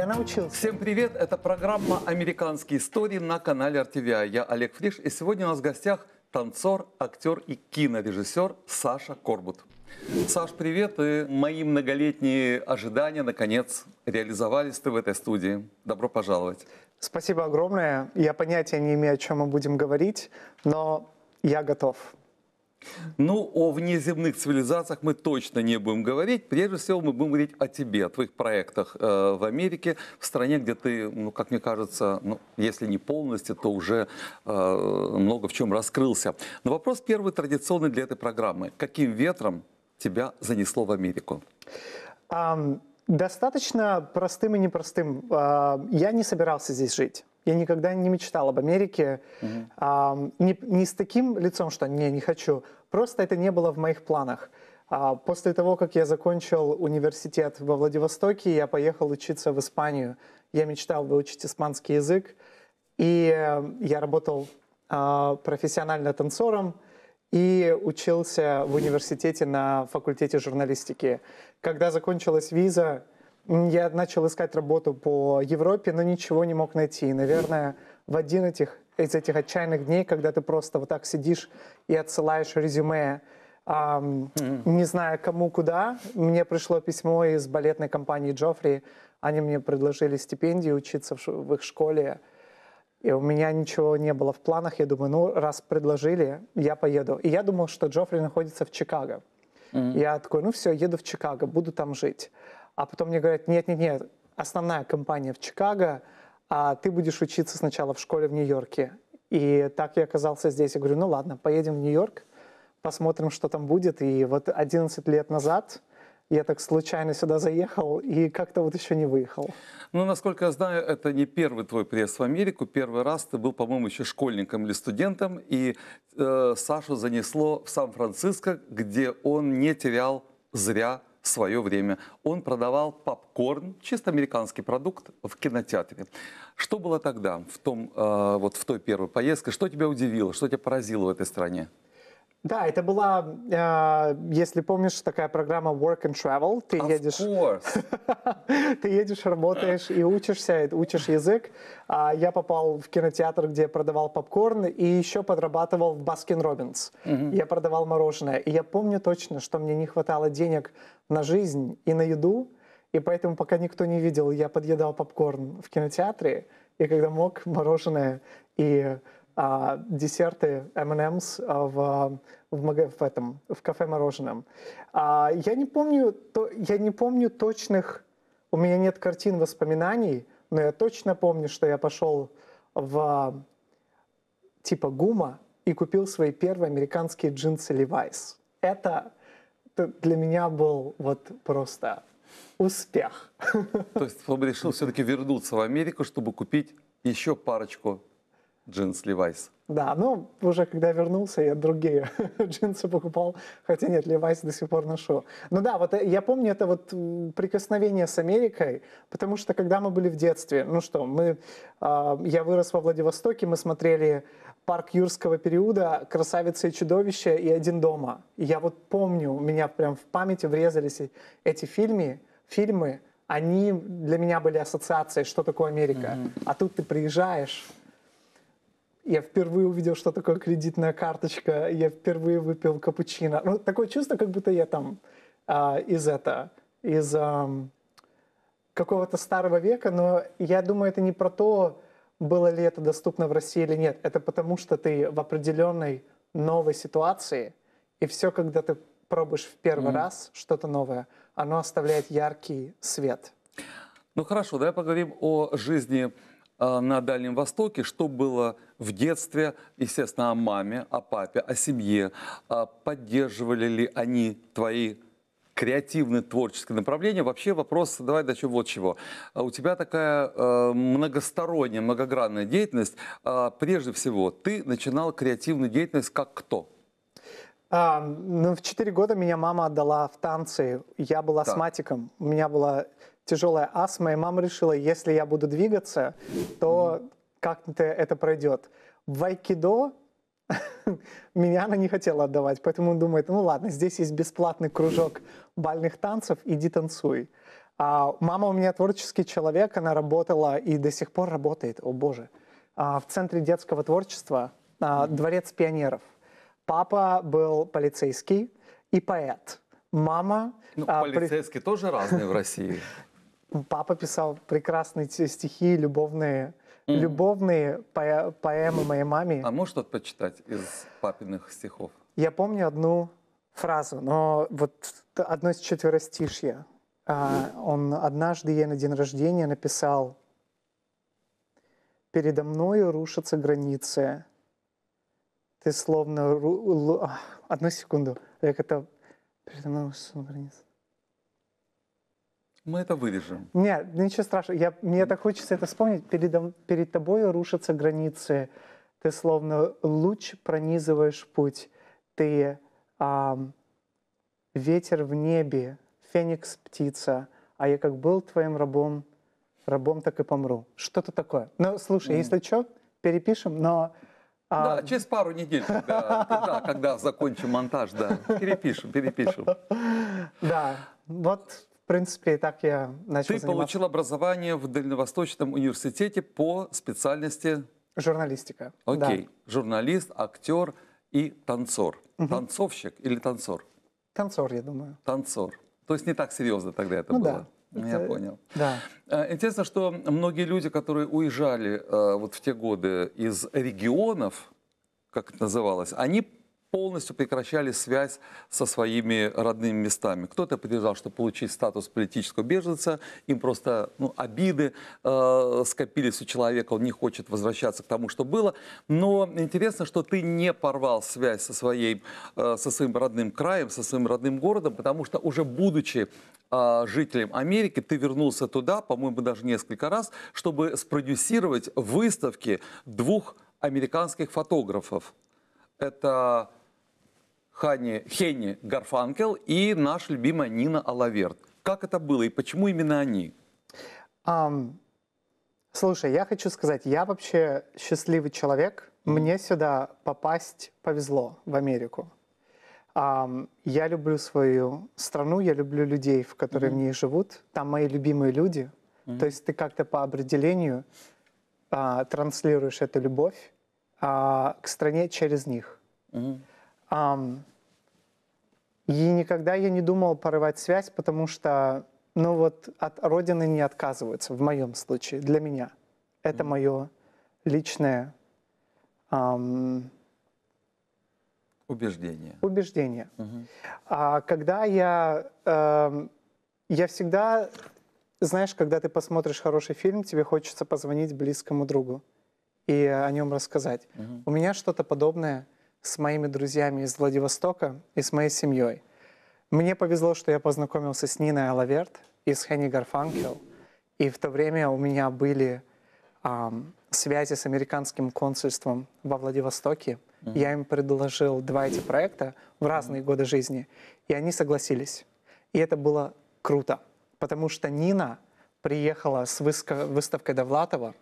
Я научился. Всем привет, это программа «Американские истории» на канале RTVI. Я Олег Фриш, и сегодня у нас в гостях танцор, актер и кинорежиссер Саша Корбут. Саш, привет, и мои многолетние ожидания, наконец, реализовались ты в этой студии. Добро пожаловать. Спасибо огромное. Я понятия не имею, о чем мы будем говорить, но я готов. Ну, о внеземных цивилизациях мы точно не будем говорить. Прежде всего, мы будем говорить о тебе, о твоих проектах э, в Америке, в стране, где ты, ну, как мне кажется, ну, если не полностью, то уже э, много в чем раскрылся. Но вопрос первый традиционный для этой программы. Каким ветром тебя занесло в Америку? Um, достаточно простым и непростым. Uh, я не собирался здесь жить. Я никогда не мечтал об Америке. Угу. А, не, не с таким лицом, что «не, не хочу». Просто это не было в моих планах. А, после того, как я закончил университет во Владивостоке, я поехал учиться в Испанию. Я мечтал выучить испанский язык. И э, я работал а, профессионально танцором и учился в университете на факультете журналистики. Когда закончилась виза, я начал искать работу по Европе, но ничего не мог найти. И, наверное, в один этих, из этих отчаянных дней, когда ты просто вот так сидишь и отсылаешь резюме, эм, mm-hmm. не зная кому куда, мне пришло письмо из балетной компании Джоффри. Они мне предложили стипендию учиться в, в их школе. И у меня ничего не было в планах. Я думаю, ну, раз предложили, я поеду. И я думал, что Джоффри находится в Чикаго. Mm-hmm. Я такой, ну все, еду в Чикаго, буду там жить. А потом мне говорят, нет-нет-нет, основная компания в Чикаго, а ты будешь учиться сначала в школе в Нью-Йорке. И так я оказался здесь. Я говорю, ну ладно, поедем в Нью-Йорк, посмотрим, что там будет. И вот 11 лет назад я так случайно сюда заехал и как-то вот еще не выехал. Ну, насколько я знаю, это не первый твой приезд в Америку. Первый раз ты был, по-моему, еще школьником или студентом, и э, Сашу занесло в Сан-Франциско, где он не терял зря в свое время. Он продавал попкорн, чисто американский продукт, в кинотеатре. Что было тогда, в, том, э, вот в той первой поездке? Что тебя удивило, что тебя поразило в этой стране? Да, это была, э, если помнишь, такая программа Work and Travel. Ты of едешь, ты едешь, работаешь и учишься, и учишь язык. А я попал в кинотеатр, где продавал попкорн и еще подрабатывал в Баскин Робинс. Mm-hmm. Я продавал мороженое. И я помню точно, что мне не хватало денег на жизнь и на еду, и поэтому пока никто не видел, я подъедал попкорн в кинотеатре и когда мог мороженое и а, десерты M&M's в, в, в этом, в кафе мороженом. А, я не помню, то, я не помню точных, у меня нет картин воспоминаний, но я точно помню, что я пошел в типа ГУМа и купил свои первые американские джинсы Levi's. Это для меня был вот просто успех. То есть ты решил все-таки вернуться в Америку, чтобы купить еще парочку джинс Levi's. Да, но ну, уже когда вернулся, я другие джинсы покупал, хотя нет, Levi's до сих пор ношу. Ну да, вот э, я помню это вот прикосновение с Америкой, потому что когда мы были в детстве, ну что, мы, э, я вырос во Владивостоке, мы смотрели парк юрского периода, «Красавица и чудовище» и «Один дома». И я вот помню, у меня прям в памяти врезались эти фильмы, фильмы, они для меня были ассоциацией, что такое Америка. Mm-hmm. А тут ты приезжаешь, я впервые увидел, что такое кредитная карточка, я впервые выпил капучино. Ну, такое чувство, как будто я там а, из это, из а, какого-то старого века, но я думаю, это не про то, было ли это доступно в России или нет. Это потому, что ты в определенной новой ситуации, и все, когда ты пробуешь в первый mm-hmm. раз что-то новое, оно оставляет яркий свет. Ну хорошо, давай поговорим о жизни Э, на Дальнем Востоке, что было в детстве, естественно, о маме, о папе, о семье. А поддерживали ли они твои креативные творческие направления? Вообще вопрос, давай до чего, вот чего. А у тебя такая э, многосторонняя, многогранная деятельность. А прежде всего, ты начинал креативную деятельность как кто? А, ну, в 4 года меня мама отдала в танцы. Я была да. с матиком. У меня была тяжелая астма, и мама решила, если я буду двигаться, то как-то это пройдет. В айкидо меня она не хотела отдавать, поэтому думает, ну ладно, здесь есть бесплатный кружок бальных танцев, иди танцуй. А мама у меня творческий человек, она работала и до сих пор работает, о боже, а в Центре детского творчества а, Дворец пионеров. Папа был полицейский и поэт. Мама... Ну, а, при... тоже разные в России. папа писал прекрасные стихи, любовные, mm. любовные по поэмы моей маме. А можешь что-то почитать из папиных стихов? Я помню одну фразу, но вот одно из четверостишья. А, он однажды ей на день рождения написал «Передо мною рушатся границы. Ты словно...» Одну секунду. Я Как то «Передо мной рушатся границы». Мы это вырежем. Нет, ничего страшного. Я, мне так хочется это вспомнить. Перед, перед тобой рушатся границы. Ты словно луч пронизываешь путь. Ты а, ветер в небе, феникс птица. А я как был твоим рабом, рабом так и помру. Что-то такое. Ну, слушай, mm. если что, перепишем, но... А, ну, а... через пару недель, когда, когда, когда закончим монтаж, да, перепишем, перепишем. Да, вот принципе, и так я начал Ты заниматься. получил образование в Дальневосточном университете по специальности... Журналистика. Окей. Да. Журналист, актер и танцор. Угу. Танцовщик или танцор? Танцор, я думаю. Танцор. То есть не так серьезно тогда это ну, было. Да. Ну, я это... понял. Да. А, интересно, что многие люди, которые уезжали а, вот в те годы из регионов, как это называлось, они полностью прекращали связь со своими родными местами. Кто-то приезжал, что получить статус политического беженца, им просто ну, обиды э, скопились у человека, он не хочет возвращаться к тому, что было. Но интересно, что ты не порвал связь со, своей, э, со своим родным краем, со своим родным городом, потому что уже будучи э, жителем Америки, ты вернулся туда, по-моему, даже несколько раз, чтобы спродюсировать выставки двух американских фотографов. Это Ханни, Хенни Гарфанкел и наша любимая Нина Алаверт. Как это было и почему именно они? Um, слушай, я хочу сказать, я вообще счастливый человек. Mm. Мне сюда попасть повезло в Америку. Um, я люблю свою страну, я люблю людей, в которые mm. в ней живут. Там мои любимые люди. Mm. То есть ты как-то по определению а, транслируешь эту любовь а, к стране через них. Mm. Um, и никогда я не думал порывать связь, потому что, ну вот, от родины не отказываются, в моем случае, для меня. Это mm-hmm. мое личное... Эм, убеждение. Убеждение. Mm-hmm. А когда я... Э, я всегда... Знаешь, когда ты посмотришь хороший фильм, тебе хочется позвонить близкому другу и о нем рассказать. Mm-hmm. У меня что-то подобное – с моими друзьями из Владивостока и с моей семьей. Мне повезло, что я познакомился с Ниной Алаверт и с Хенни Гарфанкел. И в то время у меня были эм, связи с американским консульством во Владивостоке. Mm-hmm. Я им предложил два эти проекта в разные mm-hmm. годы жизни, и они согласились. И это было круто, потому что Нина приехала с выставкой Довлатова,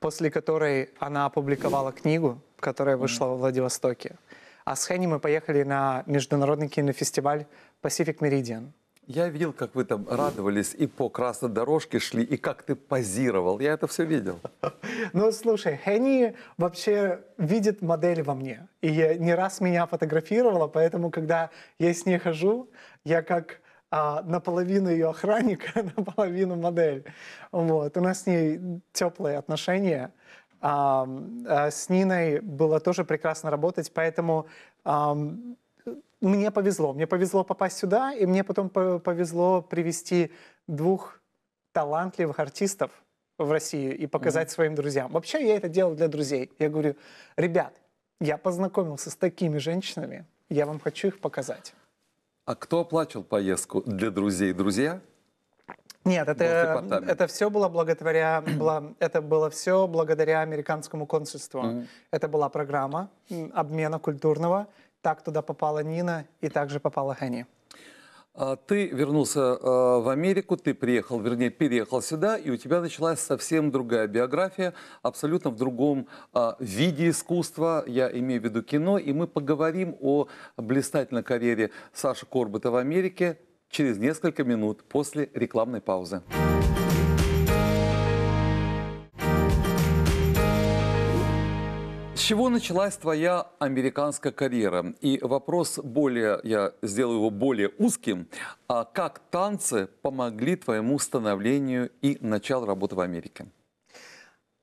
после которой она опубликовала книгу, которая вышла во Владивостоке. А с Хэнни мы поехали на международный кинофестиваль Pacific Meridian. Я видел, как вы там радовались и по красной дорожке шли, и как ты позировал. Я это все видел. Ну, слушай, Хэнни вообще видит модель во мне. И не раз меня фотографировала, поэтому, когда я с ней хожу, я как а наполовину ее охранник, наполовину модель. Вот. У нас с ней теплые отношения. А, а с Ниной было тоже прекрасно работать, поэтому а, мне повезло. Мне повезло попасть сюда, и мне потом повезло привести двух талантливых артистов в Россию и показать mm-hmm. своим друзьям. Вообще я это делал для друзей. Я говорю, ребят, я познакомился с такими женщинами, я вам хочу их показать. А кто оплачивал поездку для друзей? Друзья? Нет, это, это все было благодаря, было, это было все благодаря американскому консульству. Mm-hmm. Это была программа обмена культурного. Так туда попала Нина и также попала Хэнни. А, ты вернулся а, в Америку, ты приехал, вернее, переехал сюда, и у тебя началась совсем другая биография, абсолютно в другом а, виде искусства, я имею в виду кино, и мы поговорим о блистательной карьере Саши Корбута в Америке через несколько минут после рекламной паузы. чего началась твоя американская карьера? И вопрос более, я сделаю его более узким. А как танцы помогли твоему становлению и началу работы в Америке?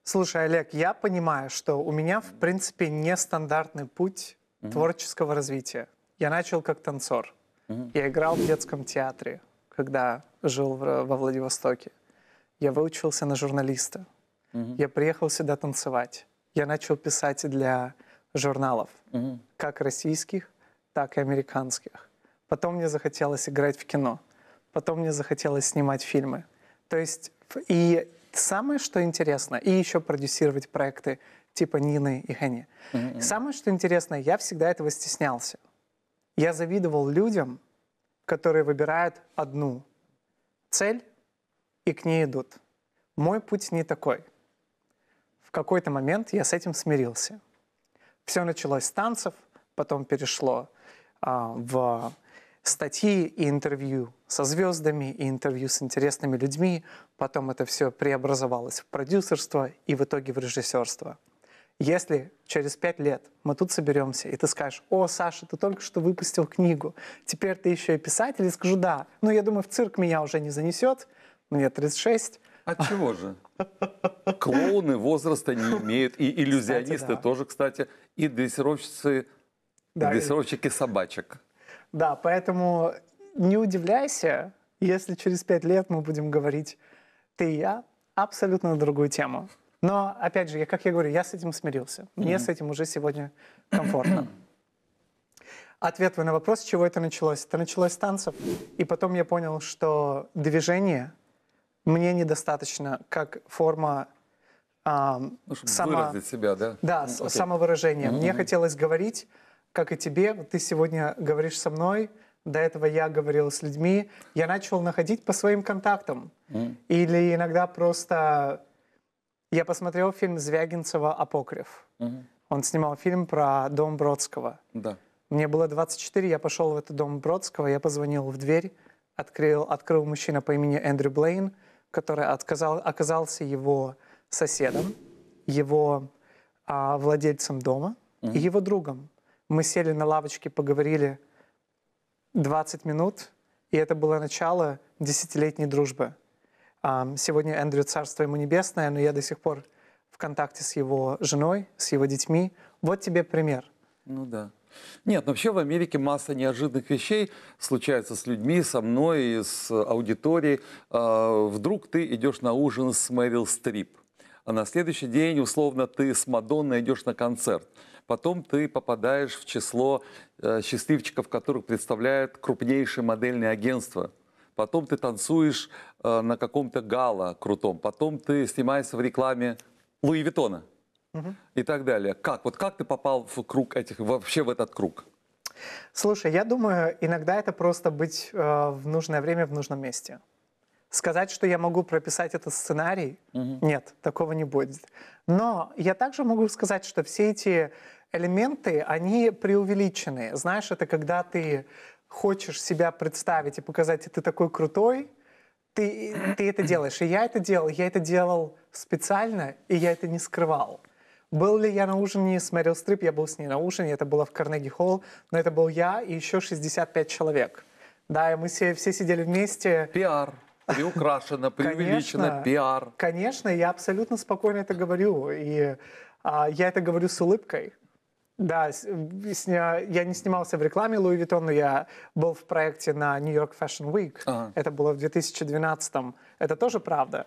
Слушай, Олег, я понимаю, что у меня, в принципе, нестандартный путь mm творческого развития. Я начал как танцор. mm Я играл в детском театре, когда жил в, во Владивостоке. Я выучился на журналиста. mm Я приехал сюда танцевать я начал писать для журналов, угу. как российских, так и американских. Потом мне захотелось играть в кино, потом мне захотелось снимать фильмы. То есть, и самое, что интересно, и еще продюсировать проекты типа Нины и Хэни. Mm-hmm. Самое, что интересно, я всегда этого стеснялся. Я завидовал людям, которые выбирают одну цель и к ней идут. Мой путь не такой в какой-то момент я с этим смирился. Все началось с танцев, потом перешло а, в статьи и интервью со звездами, и интервью с интересными людьми. Потом это все преобразовалось в продюсерство и в итоге в режиссерство. Если через пять лет мы тут соберемся, и ты скажешь, о, Саша, ты только что выпустил книгу, теперь ты еще и писатель, и скажу, да. Ну, я думаю, в цирк меня уже не занесет, мне 36, от чего же? Клоуны возраста не имеют, и иллюзионисты кстати, да. тоже, кстати, и дрессировщицы, да, дрессировщики и... собачек. Да, поэтому не удивляйся, если через пять лет мы будем говорить ты и я абсолютно на другую тему. Но, опять же, я, как я говорю, я с этим смирился. Мне mm-hmm. с этим уже сегодня комфортно. Ответ твой на вопрос, с чего это началось? Это началось с танцев. И потом я понял, что движение — мне недостаточно как форма а, ну, сама... себя, да? Да, okay. самовыражение. Mm-hmm. Мне хотелось говорить, как и тебе, вот ты сегодня говоришь со мной, до этого я говорил с людьми, я начал находить по своим контактам. Mm. Или иногда просто... Я посмотрел фильм Звягинцева «Апокриф». Mm-hmm. Он снимал фильм про дом Бродского. Да. Мне было 24, я пошел в этот дом Бродского, я позвонил в дверь, открыл, открыл мужчина по имени Эндрю Блейн, который отказал, оказался его соседом, его а, владельцем дома mm-hmm. и его другом. Мы сели на лавочке, поговорили 20 минут, и это было начало десятилетней дружбы. А, сегодня Эндрю Царство ему небесное, но я до сих пор в контакте с его женой, с его детьми. Вот тебе пример. Ну да. Нет, ну, вообще в Америке масса неожиданных вещей случается с людьми, со мной, с аудиторией. А, вдруг ты идешь на ужин с Мэрил Стрип, а на следующий день, условно, ты с Мадонной идешь на концерт. Потом ты попадаешь в число э, счастливчиков, которых представляет крупнейшее модельное агентство потом ты танцуешь э, на каком-то гала крутом, потом ты снимаешься в рекламе Луи Виттона и так далее. Как? Вот как ты попал в круг этих, вообще в этот круг? Слушай, я думаю, иногда это просто быть э, в нужное время в нужном месте. Сказать, что я могу прописать этот сценарий, угу. нет, такого не будет. Но я также могу сказать, что все эти элементы, они преувеличены. Знаешь, это когда ты хочешь себя представить и показать, и ты такой крутой, ты, ты это делаешь. И я это делал, я это делал специально, и я это не скрывал. Был ли я на ужине с Мэрил Стрип? Я был с ней на ужине, это было в Карнеги-Холл, но это был я и еще 65 человек. Да, и мы все, все сидели вместе. Пиар. Приукрашено, преувеличено, пиар. Конечно, я абсолютно спокойно это говорю. И а, я это говорю с улыбкой. Да, сня... я не снимался в рекламе Луи Vuitton, но я был в проекте на New York Fashion Week. Ага. Это было в 2012. Это тоже правда.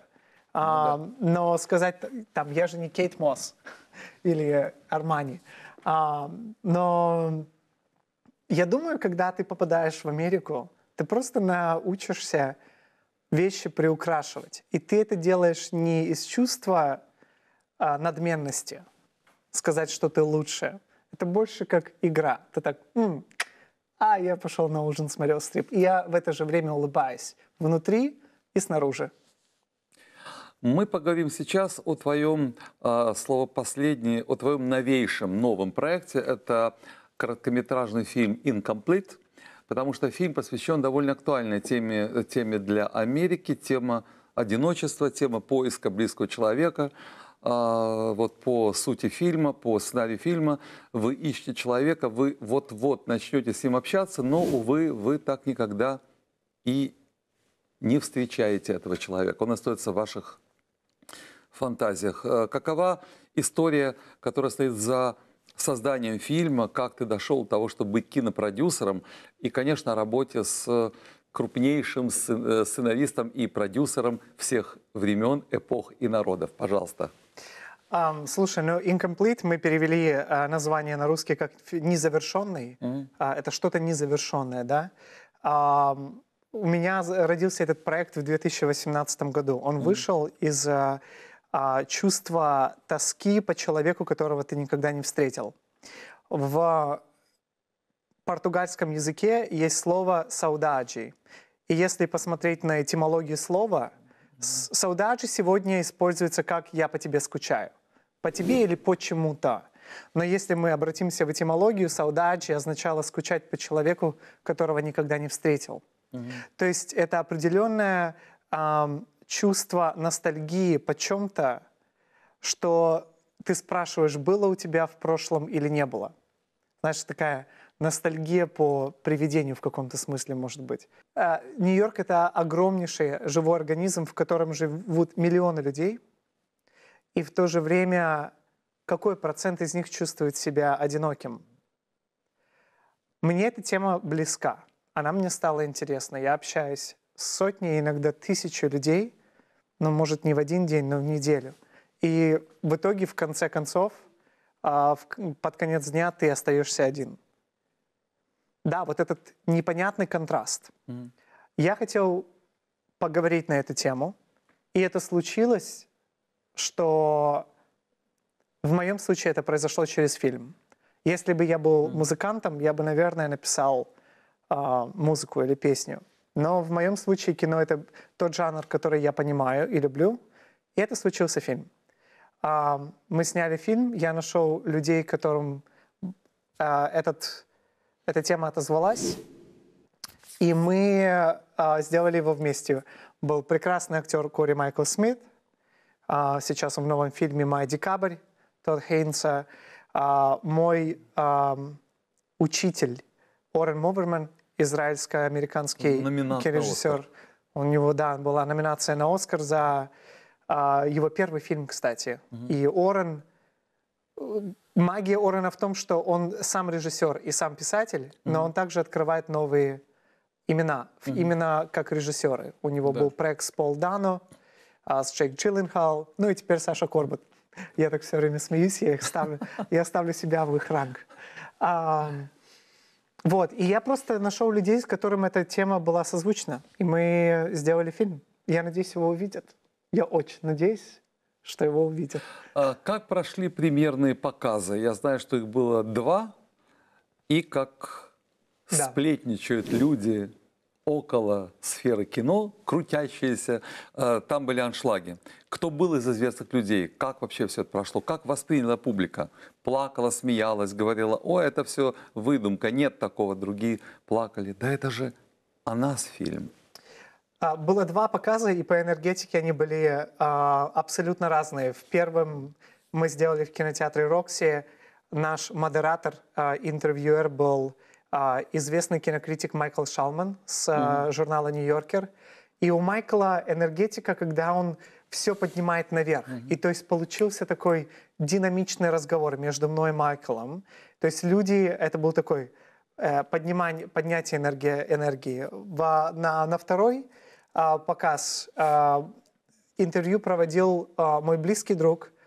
Ну, а, да. Но сказать, там, я же не Кейт Мосс или Армани. А, но я думаю, когда ты попадаешь в Америку, ты просто научишься вещи приукрашивать. И ты это делаешь не из чувства а, надменности, сказать, что ты лучше. Это больше как игра. Ты так, М, а я пошел на ужин, смотрел стрип. И я в это же время улыбаюсь внутри и снаружи. Мы поговорим сейчас о твоем, а, слово последнее, о твоем новейшем новом проекте. Это короткометражный фильм «Incomplete», потому что фильм посвящен довольно актуальной теме, теме для Америки, тема одиночества, тема поиска близкого человека. А, вот по сути фильма, по сценарию фильма, вы ищете человека, вы вот-вот начнете с ним общаться, но, увы, вы так никогда и не встречаете этого человека. Он остается в ваших фантазиях. Э, какова история, которая стоит за созданием фильма, как ты дошел до того, чтобы быть кинопродюсером, и, конечно, о работе с крупнейшим э, сценаристом и продюсером всех времен, эпох и народов. Пожалуйста. Um, слушай, ну incomplete мы перевели uh, название на русский как незавершенный. Mm-hmm. Uh, а, это что-то незавершенное, да? Uh, у меня родился этот проект в 2018 году. Он mm-hmm. вышел из uh, а, чувство тоски по человеку, которого ты никогда не встретил. В португальском языке есть слово «саудаджи». И если посмотреть на этимологию слова, «саудаджи» сегодня используется как «я по тебе скучаю», «по тебе» или «по чему-то». Но если мы обратимся в этимологию, «саудаджи» означало «скучать по человеку, которого никогда не встретил». Mm-hmm. То есть это определенное эм, чувство ностальгии по чем-то, что ты спрашиваешь, было у тебя в прошлом или не было. Знаешь, такая ностальгия по привидению в каком-то смысле, может быть. Э, Нью-Йорк — это огромнейший живой организм, в котором живут миллионы людей, и в то же время какой процент из них чувствует себя одиноким? Мне эта тема близка. Она мне стала интересна. Я общаюсь с сотней, иногда тысячи людей, ну, может, не в один день, но в неделю. И в итоге, в конце концов, а, под конец дня ты остаешься один. Да, вот этот непонятный контраст. Mm-hmm. Я хотел поговорить на эту тему, и это случилось, что в моем случае это произошло через фильм. Если бы я был mm-hmm. музыкантом, я бы, наверное, написал э, музыку или песню. Но в моем случае кино — это тот жанр, который я понимаю и люблю. И это случился фильм. А, мы сняли фильм, я нашел людей, которым а, этот, эта тема отозвалась. И мы а, сделали его вместе. Был прекрасный актер Кори Майкл Смит. Сейчас он в новом фильме «Май декабрь» Тодд Хейнса. Мой учитель Орен Моберман — израильско-американский кинорежиссер. У него, да, была номинация на Оскар за а, его первый фильм, кстати. Угу. И Орен... Э, магия Орена в том, что он сам режиссер и сам писатель, угу. но он также открывает новые имена, угу. именно как режиссеры. У него да. был Прекс Пол Дано а, с Джейк Джилленхал, ну и теперь Саша Корбет. Я так все время смеюсь, я их ставлю, я ставлю себя в их ранг. Вот, и я просто нашел людей, с которым эта тема была созвучна, и мы сделали фильм. Я надеюсь, его увидят. Я очень надеюсь, что его увидят. А как прошли примерные показы? Я знаю, что их было два, и как да. сплетничают люди около сферы кино, крутящиеся, э, там были аншлаги. Кто был из известных людей? Как вообще все это прошло? Как восприняла публика? Плакала, смеялась, говорила, о, это все выдумка, нет такого. Другие плакали, да это же о нас фильм. А, было два показа, и по энергетике они были а, абсолютно разные. В первом мы сделали в кинотеатре «Рокси», наш модератор, а, интервьюер был а, известный кинокритик Майкл Шалман с mm журнала «Нью-Йоркер». И у Майкла энергетика, когда он все поднимает наверх. mm И то есть получился такой динамичный разговор между мной и Майклом. То есть люди, это был такой э, поднимание, поднятие энергии, энергии. Во, на, на второй э, показ э, интервью проводил э, мой близкий друг –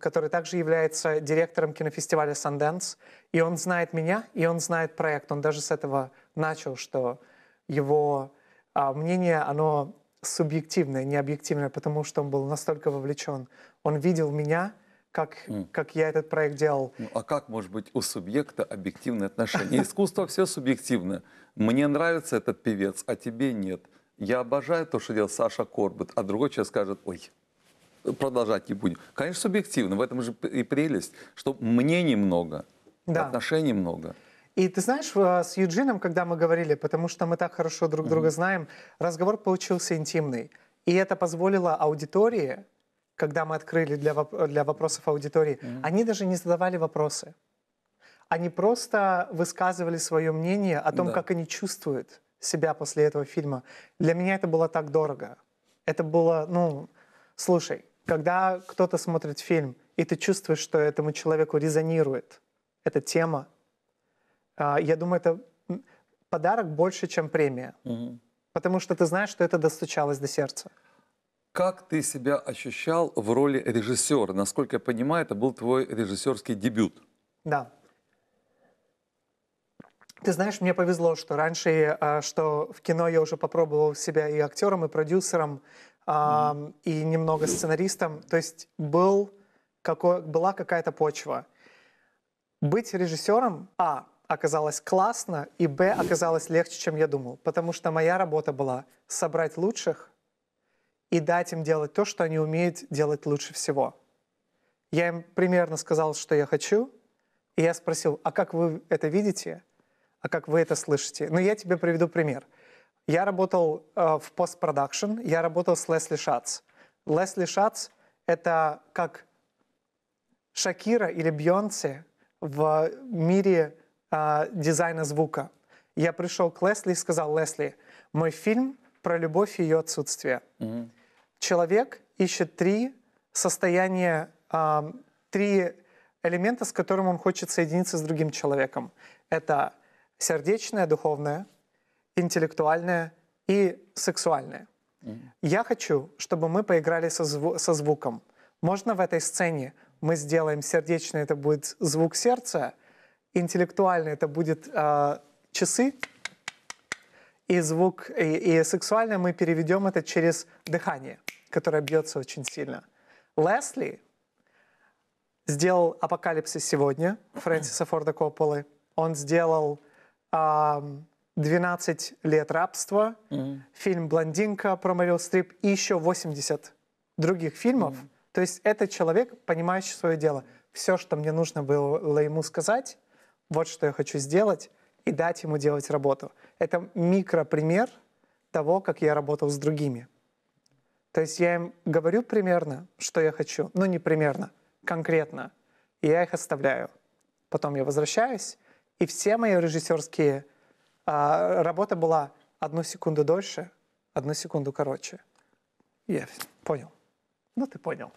который также является директором кинофестиваля Sundance. И он знает меня, и он знает проект. Он даже с этого начал, что его а, мнение, оно субъективное, не объективное, потому что он был настолько вовлечен. Он видел меня, как, mm. как я этот проект делал. Ну, а как может быть у субъекта объективное отношение? Искусство все субъективно. Мне нравится этот певец, а тебе нет. Я обожаю то, что делал Саша Корбет, а другой человек скажет, ой, продолжать не будем. Конечно, субъективно, в этом же и прелесть, что мне много, да. отношений много. И ты знаешь, э, с Юджином, когда мы говорили, потому что мы так хорошо друг друга mm-hmm. знаем, разговор получился интимный. И это позволило аудитории, когда мы открыли для, воп- для вопросов аудитории, mm-hmm. они даже не задавали вопросы. Они просто высказывали свое мнение о том, да. как они чувствуют себя после этого фильма. Для меня это было так дорого. Это было, ну, слушай, когда кто-то смотрит фильм, и ты чувствуешь, что этому человеку резонирует эта тема, а, я думаю, это подарок больше, чем премия. Угу. Потому что ты знаешь, что это достучалось до сердца. Как ты себя ощущал в роли режиссера? Насколько я понимаю, это был твой режиссерский дебют. Да. Ты знаешь, мне повезло, что раньше, а, что в кино я уже попробовал себя и актером, и продюсером mm-hmm. и немного сценаристом. То есть был какой, была какая-то почва. Быть режиссером, а, оказалось классно, и б, оказалось легче, чем я думал. Потому что моя работа была собрать лучших и дать им делать то, что они умеют делать лучше всего. Я им примерно сказал, что я хочу, и я спросил, а как вы это видите, а как вы это слышите? Ну, я тебе приведу пример. Я работал э, в постпродакшн, я работал с Лесли Шац. Лесли Шац — это как Шакира или Бьонсе в мире э, дизайна звука. Я пришел к Лесли и сказал, Лесли, мой фильм про любовь и ее отсутствие. Mm-hmm. Человек ищет три состояния, э, три элемента, с которым он хочет соединиться с другим человеком. Это сердечное, духовное — интеллектуальное и сексуальное. Mm-hmm. Я хочу, чтобы мы поиграли со, зву- со звуком. Можно в этой сцене мы сделаем сердечный, это будет звук сердца, интеллектуальный это будет э, часы, и звук, и, и сексуально мы переведем это через дыхание, которое бьется очень сильно. Лесли сделал «Апокалипсис сегодня» Фрэнсиса Форда Копполы. Он сделал эм, 12 лет рабства, mm-hmm. фильм Блондинка про Мэрил Стрип и еще 80 других фильмов. Mm-hmm. То есть этот человек, понимающий свое дело. Все, что мне нужно было ему сказать, вот что я хочу сделать, и дать ему делать работу. Это микропример того, как я работал с другими. То есть я им говорю примерно, что я хочу, ну не примерно, конкретно, и я их оставляю. Потом я возвращаюсь, и все мои режиссерские а, работа была одну секунду дольше, одну секунду короче. Я понял. Ну, ты понял.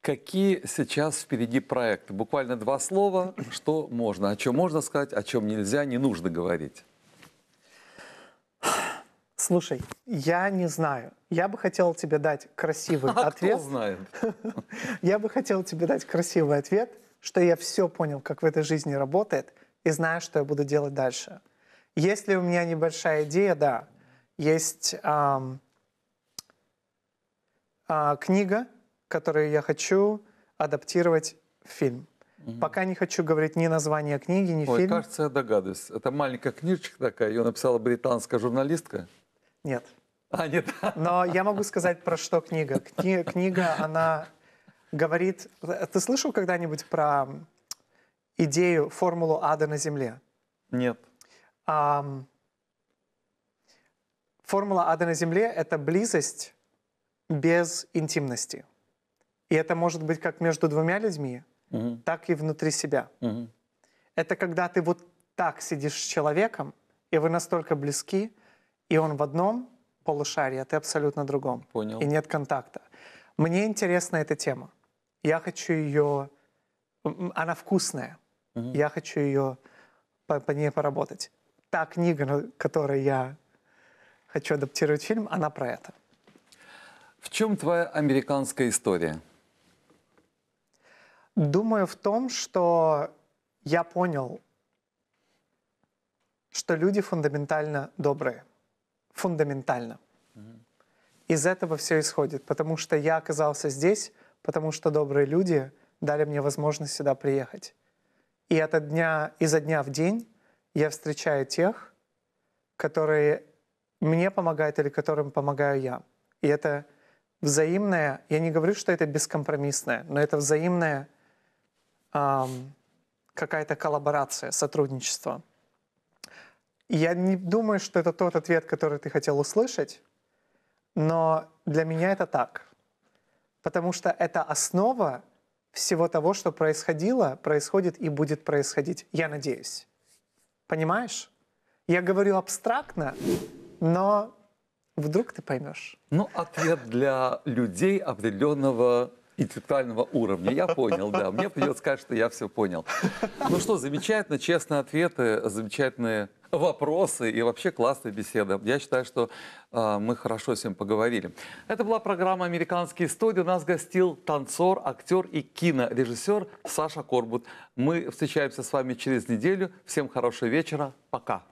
Какие сейчас впереди проекты? Буквально два слова, что можно, о чем можно сказать, о чем нельзя, не нужно говорить. Слушай, я не знаю. Я бы хотел тебе дать красивый а ответ. Кто знает? Я бы хотел тебе дать красивый ответ, что я все понял, как в этой жизни работает – и знаю, что я буду делать дальше. Если у меня небольшая идея, да, есть эм, э, книга, которую я хочу адаптировать в фильм. Угу. Пока не хочу говорить ни название книги, ни Ой, фильма. Кажется, я догадываюсь. Это маленькая книжечка такая, ее написала британская журналистка. Нет. А, нет. Но я могу сказать, про что книга. Кни- книга, она говорит... Э, ты слышал когда-нибудь про идею, формулу ада на земле? Нет. А, формула ада на земле — это близость без интимности. И это может быть как между двумя людьми, угу. так и внутри себя. Угу. Это когда ты вот так сидишь с человеком, и вы настолько близки, и он в одном полушарии, а ты абсолютно другом. Понял. И нет контакта. Мне интересна эта тема. Я хочу ее... Она вкусная. Угу. Я хочу ее по, по ней поработать. Та книга, которой я хочу адаптировать фильм, она про это. В чем твоя американская история? Думаю, в том, что я понял, что люди фундаментально добрые. Фундаментально. Из этого все исходит, потому что я оказался здесь, потому что добрые люди дали мне возможность сюда приехать. И это дня, изо дня в день я встречаю тех, которые мне помогают или которым помогаю я. И это взаимное, я не говорю, что это бескомпромиссное, но это взаимная эм, какая-то коллаборация, сотрудничество. Я не думаю, что это тот ответ, который ты хотел услышать, но для меня это так. Потому что это основа всего того, что происходило, происходит и будет происходить, я надеюсь. Понимаешь? Я говорю абстрактно, но вдруг ты поймешь. Ну, ответ для людей определенного интеллектуального уровня. Я понял, да. Мне придется сказать, что я все понял. Ну что, замечательно, честные ответы, замечательные вопросы и вообще классная беседа. Я считаю, что э, мы хорошо с ним поговорили. Это была программа «Американские студии». У нас гостил танцор, актер и кинорежиссер Саша Корбут. Мы встречаемся с вами через неделю. Всем хорошего вечера. Пока.